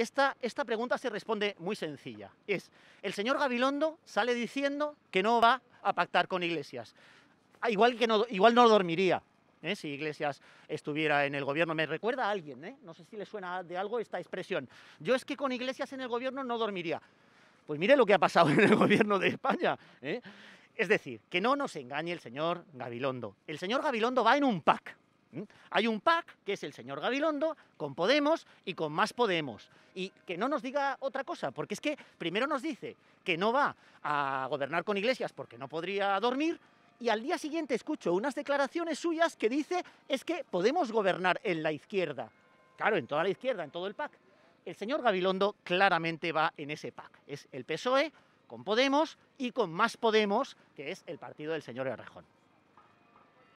Esta, esta pregunta se responde muy sencilla. Es, el señor Gabilondo sale diciendo que no va a pactar con Iglesias. Ah, igual, que no, igual no dormiría, ¿eh? si Iglesias estuviera en el gobierno. Me recuerda a alguien, ¿eh? no sé si le suena de algo esta expresión. Yo es que con Iglesias en el gobierno no dormiría. Pues mire lo que ha pasado en el gobierno de España. ¿eh? Es decir, que no nos engañe el señor Gabilondo. El señor Gabilondo va en un pack. Hay un PAC que es el señor Gabilondo, con Podemos y con más Podemos. Y que no nos diga otra cosa, porque es que primero nos dice que no va a gobernar con Iglesias porque no podría dormir, y al día siguiente escucho unas declaraciones suyas que dice es que podemos gobernar en la izquierda. Claro, en toda la izquierda, en todo el PAC, El señor Gabilondo claramente va en ese PAC, Es el PSOE con Podemos y con Más Podemos, que es el partido del señor Errejón.